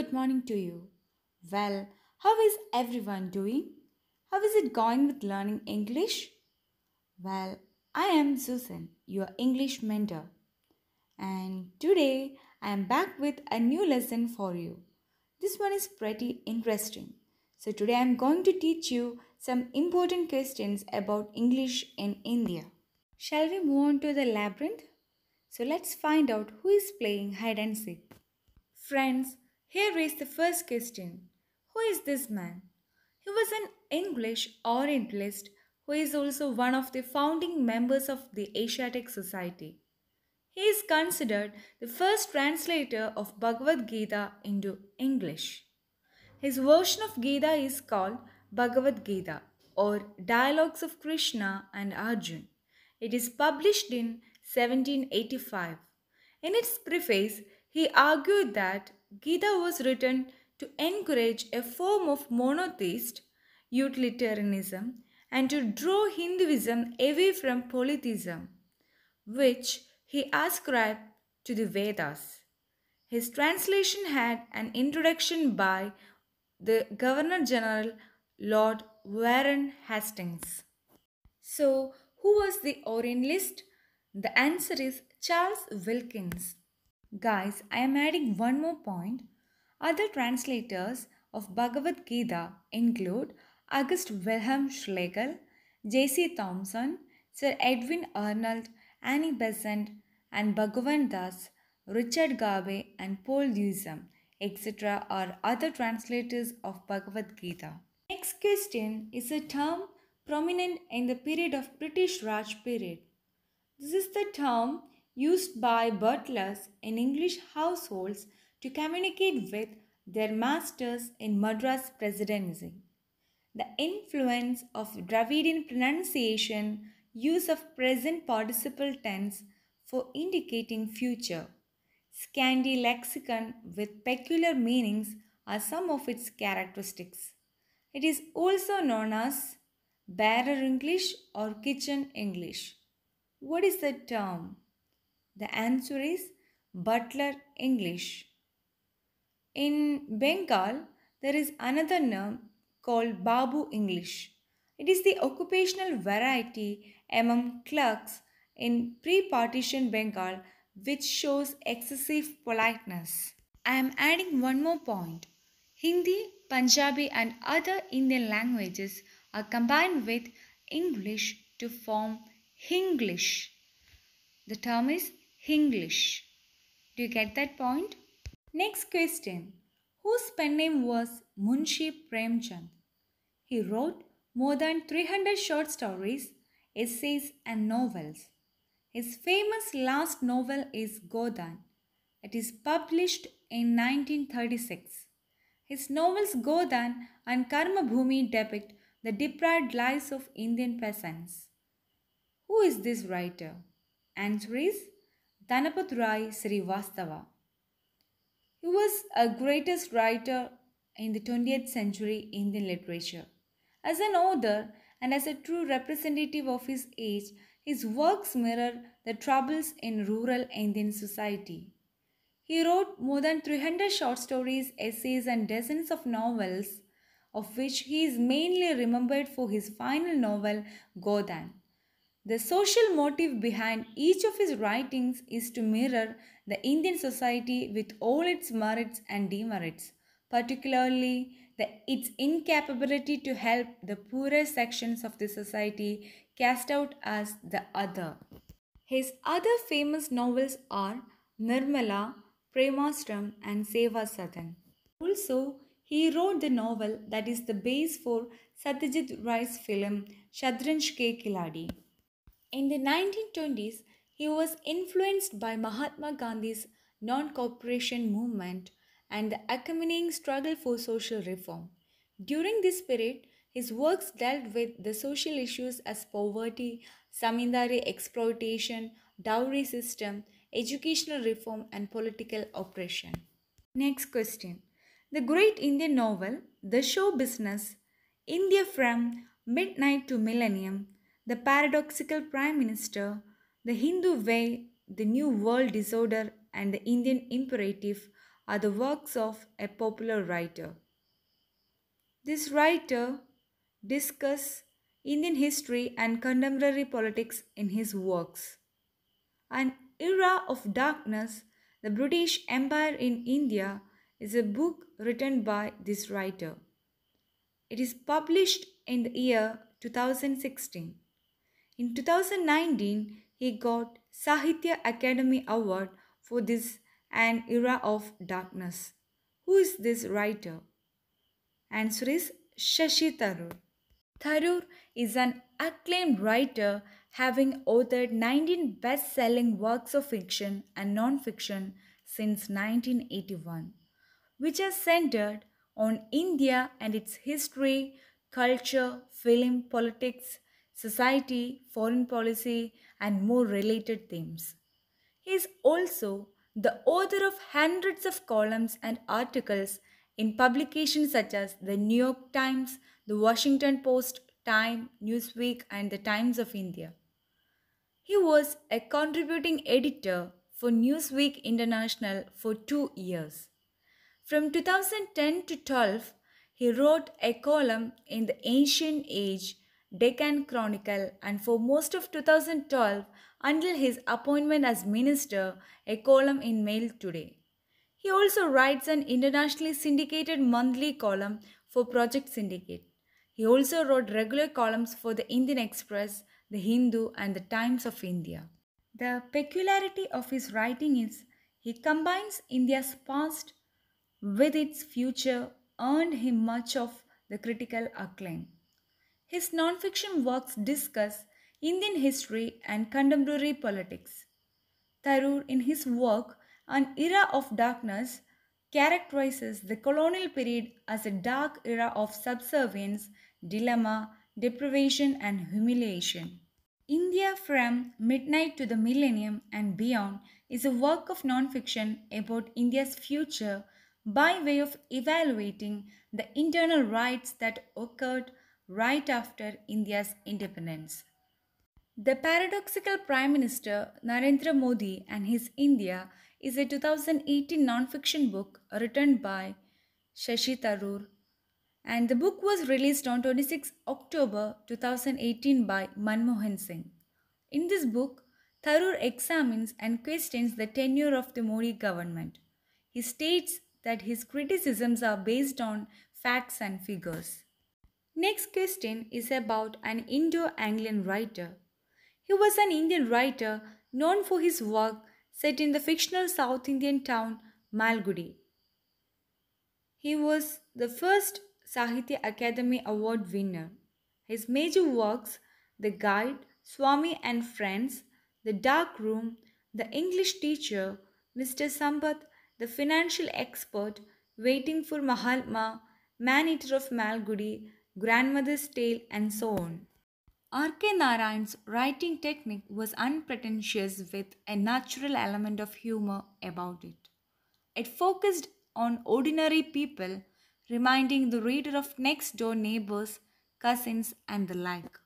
good morning to you. Well, how is everyone doing? How is it going with learning English? Well, I am Susan, your English mentor. And today I am back with a new lesson for you. This one is pretty interesting. So, today I am going to teach you some important questions about English in India. Shall we move on to the labyrinth? So, let's find out who is playing hide and seek. Friends, here is the first question Who is this man? He was an English Orientalist who is also one of the founding members of the Asiatic Society. He is considered the first translator of Bhagavad Gita into English. His version of Gita is called Bhagavad Gita or Dialogues of Krishna and Arjun. It is published in 1785. In its preface, he argued that Gita was written to encourage a form of monotheist utilitarianism and to draw Hinduism away from polytheism, which he ascribed to the Vedas. His translation had an introduction by the Governor General Lord Warren Hastings. So, who was the Orientalist? The answer is Charles Wilkins. Guys, I am adding one more point. Other translators of Bhagavad Gita include August Wilhelm Schlegel, J.C. Thompson, Sir Edwin Arnold, Annie Besant, and Bhagavan Das, Richard Garvey, and Paul Newsom, etc., are other translators of Bhagavad Gita. Next question is a term prominent in the period of British Raj period. This is the term used by butlers in English households to communicate with their masters in Madras Presidency. The influence of Dravidian pronunciation, use of present participle tense for indicating future, Scandi lexicon with peculiar meanings are some of its characteristics. It is also known as Bearer English or Kitchen English. What is the term? The answer is Butler English. In Bengal, there is another term called Babu English. It is the occupational variety among clerks in pre partition Bengal which shows excessive politeness. I am adding one more point. Hindi, Punjabi, and other Indian languages are combined with English to form Hinglish. The term is Hinglish. Do you get that point? Next question. Whose pen name was Munshi Premchand? He wrote more than 300 short stories, essays and novels. His famous last novel is Godan. It is published in 1936. His novels Godan and Karma Bhumi depict the deprived lives of Indian peasants. Who is this writer? Answer is Tanapat Rai Srivastava. He was a greatest writer in the 20th century Indian literature. As an author and as a true representative of his age, his works mirror the troubles in rural Indian society. He wrote more than 300 short stories, essays, and dozens of novels, of which he is mainly remembered for his final novel, Godan. The social motive behind each of his writings is to mirror the Indian society with all its merits and demerits, particularly the, its incapability to help the poorer sections of the society cast out as the other. His other famous novels are Nirmala, Premastram, and Seva Also, he wrote the novel that is the base for Satyajit Ray's film Shadranj Ke Kiladi. In the 1920s, he was influenced by Mahatma Gandhi's non cooperation movement and the accompanying struggle for social reform. During this period, his works dealt with the social issues as poverty, samindari exploitation, dowry system, educational reform, and political oppression. Next question. The great Indian novel, The Show Business, India from Midnight to Millennium, the Paradoxical Prime Minister, The Hindu Way, The New World Disorder, and The Indian Imperative are the works of a popular writer. This writer discusses Indian history and contemporary politics in his works. An Era of Darkness, The British Empire in India, is a book written by this writer. It is published in the year 2016. In 2019, he got Sahitya Academy Award for this An Era of Darkness. Who is this writer? Answer is Shashi Tharoor. Tharoor is an acclaimed writer having authored 19 best-selling works of fiction and non-fiction since 1981, which are centered on India and its history, culture, film, politics, society, foreign policy, and more related themes. He is also the author of hundreds of columns and articles in publications such as the New York Times, the Washington Post, Time, Newsweek, and the Times of India. He was a contributing editor for Newsweek International for two years. From 2010 to 12, he wrote a column in The Ancient Age Deccan Chronicle, and for most of 2012 until his appointment as minister, a column in Mail Today. He also writes an internationally syndicated monthly column for Project Syndicate. He also wrote regular columns for the Indian Express, the Hindu, and the Times of India. The peculiarity of his writing is he combines India's past with its future, earned him much of the critical acclaim. His nonfiction works discuss Indian history and contemporary politics. Tharoor, in his work An Era of Darkness, characterizes the colonial period as a dark era of subservience, dilemma, deprivation, and humiliation. India from Midnight to the Millennium and Beyond is a work of nonfiction about India's future by way of evaluating the internal riots that occurred right after India's independence. The paradoxical Prime Minister Narendra Modi and His India is a 2018 non-fiction book written by Shashi Tharoor and the book was released on 26 October 2018 by Manmohan Singh. In this book, Tharoor examines and questions the tenure of the Modi government. He states that his criticisms are based on facts and figures. Next question is about an Indo-Anglian writer. He was an Indian writer known for his work set in the fictional South Indian town Malgudi. He was the first Sahitya Academy Award winner. His major works, The Guide, Swami and Friends, The Dark Room, The English Teacher, Mr. Sampath, The Financial Expert, Waiting for Mahatma, Man Eater of Malgudi, grandmother's tale, and so on. R.K. Narayan's writing technique was unpretentious with a natural element of humor about it. It focused on ordinary people, reminding the reader of next door neighbors, cousins, and the like.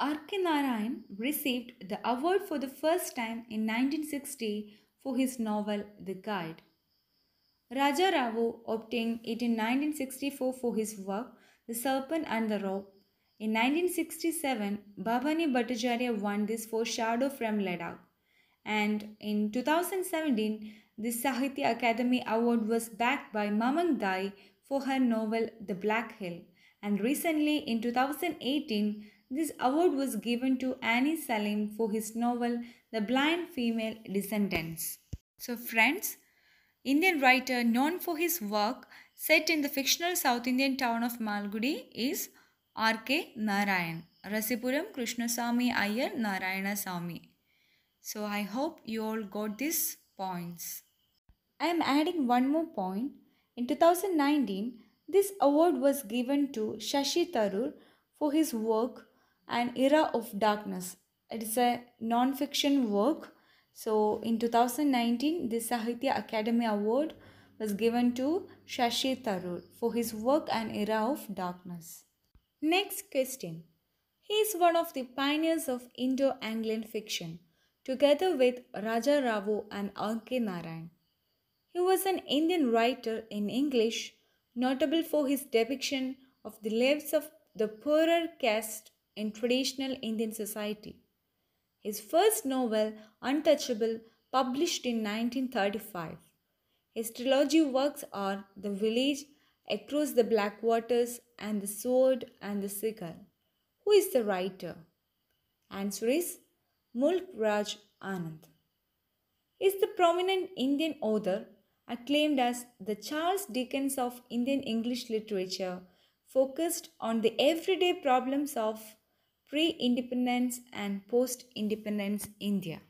R.K. Narayan received the award for the first time in 1960 for his novel The Guide. Raja Rao obtained it in 1964 for his work the Serpent and the Rope. In 1967, Bhavani Bhattacharya won this for Shadow from Ladakh. And in 2017, the Sahitya Academy Award was backed by Mamang Dai for her novel The Black Hill. And recently, in 2018, this award was given to Annie Salim for his novel The Blind Female Descendants. So, friends, Indian writer known for his work set in the fictional South Indian town of Malgudi is R.K. Narayan, Rasipuram Krishnasamy Iyer Narayana Sami. So I hope you all got these points. I am adding one more point. In 2019, this award was given to Shashi Tharoor for his work An Era of Darkness. It is a non-fiction work. So in 2019, this Sahitya Academy Award was given to Shashi Tharoor for his work An Era of Darkness. Next question. He is one of the pioneers of Indo-Anglian fiction, together with Raja Rao and Anke Narayan. He was an Indian writer in English, notable for his depiction of the lives of the poorer caste in traditional Indian society. His first novel, Untouchable, published in 1935, Astrology works are The Village, Across the Black Waters, and The Sword and the Cigar. Who is the writer? Answer is Mulk Raj Anand. Is the prominent Indian author acclaimed as the Charles Dickens of Indian English literature, focused on the everyday problems of pre independence and post independence India.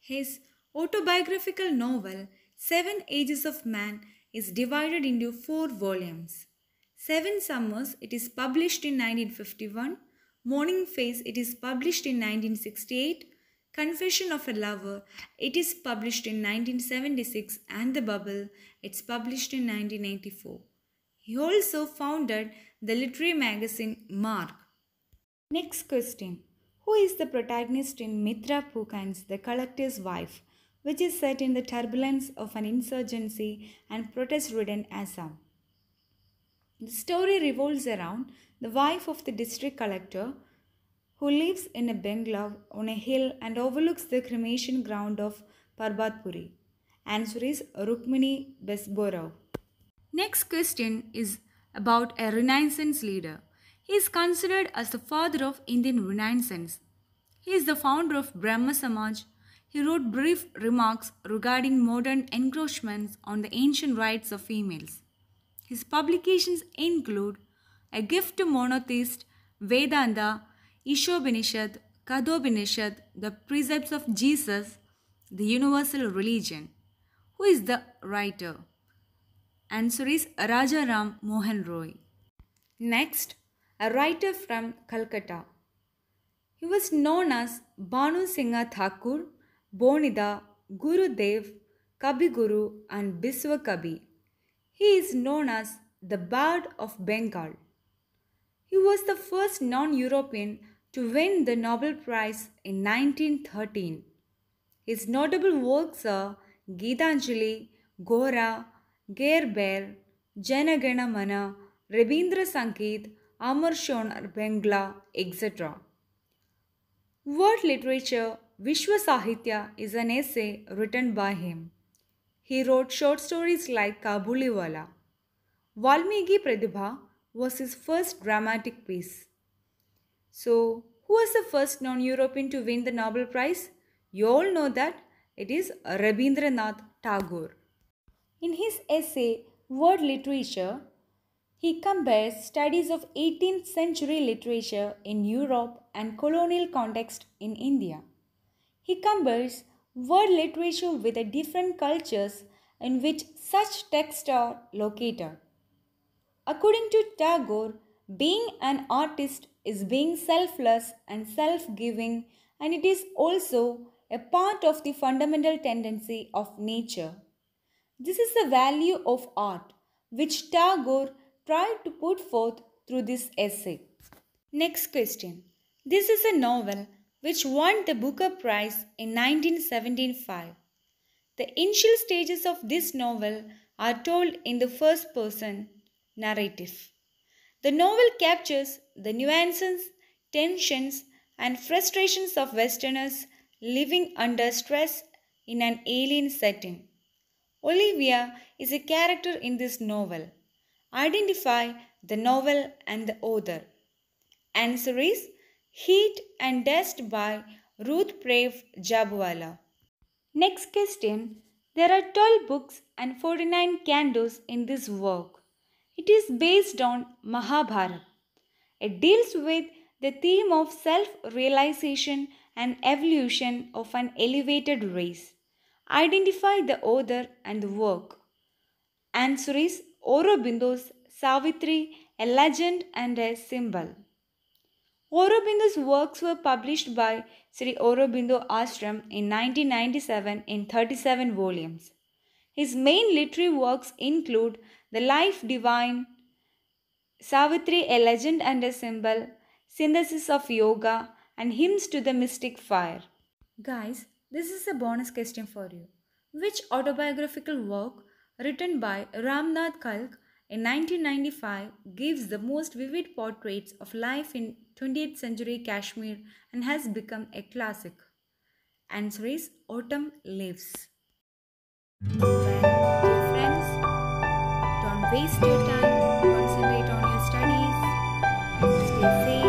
His autobiographical novel, Seven Ages of Man is divided into four volumes. Seven Summers, it is published in 1951. Morning Face, it is published in 1968. Confession of a Lover, it is published in 1976. And The Bubble, it's published in 1984. He also founded the literary magazine Mark. Next question. Who is the protagonist in Mitra Pukans, the collector's wife? which is set in the turbulence of an insurgency and protest ridden Assam. The story revolves around the wife of the district collector who lives in a bungalow on a hill and overlooks the cremation ground of Parbatpuri. Answer is Rukmini Besborov. Next question is about a Renaissance leader. He is considered as the father of Indian Renaissance. He is the founder of Brahma Samaj, he wrote brief remarks regarding modern encroachments on the ancient rights of females. His publications include A Gift to Monotheist, Vedanta, Ishobinishad, Kadobinishad, The Precepts of Jesus, The Universal Religion. Who is the writer? Answer is Rajaram Mohan Roy. Next, a writer from Calcutta. He was known as Banu Singha Thakur Bonida, Gurudev, Guru, and Biswa Kabi. He is known as the Bard of Bengal. He was the first non European to win the Nobel Prize in 1913. His notable works are Gitanjali, Gora, Gerber, Janagana Mana, Rabindra Sankirt, Amar Shonar Bengla, etc. World literature Vishwa Sahitya is an essay written by him. He wrote short stories like Kabuliwala. Valmiki Pratibha was his first dramatic piece. So, who was the first non European to win the Nobel Prize? You all know that it is Rabindranath Tagore. In his essay World Literature, he compares studies of 18th century literature in Europe and colonial context in India. He compares world literature with the different cultures in which such texts are located. According to Tagore, being an artist is being selfless and self giving, and it is also a part of the fundamental tendency of nature. This is the value of art, which Tagore tried to put forth through this essay. Next question This is a novel which won the Booker Prize in 1975. The initial stages of this novel are told in the first person narrative. The novel captures the nuances, tensions, and frustrations of Westerners living under stress in an alien setting. Olivia is a character in this novel. Identify the novel and the author. Answer is Heat and Dust by Ruth Prev Jabwala. Next question. There are 12 books and 49 candles in this work. It is based on Mahabharata. It deals with the theme of self realization and evolution of an elevated race. Identify the author and the work. Answer is Orobindos Savitri, a legend and a symbol. Aurobindo's works were published by Sri Aurobindo Ashram in 1997 in 37 volumes. His main literary works include The Life Divine, Savitri, a Legend and a Symbol, Synthesis of Yoga, and Hymns to the Mystic Fire. Guys, this is a bonus question for you. Which autobiographical work written by Ramnath Kalk in 1995 gives the most vivid portraits of life in 20th century Kashmir and has become a classic. Answer is Autumn Leaves. friends, don't waste your time, concentrate on your studies, stay safe.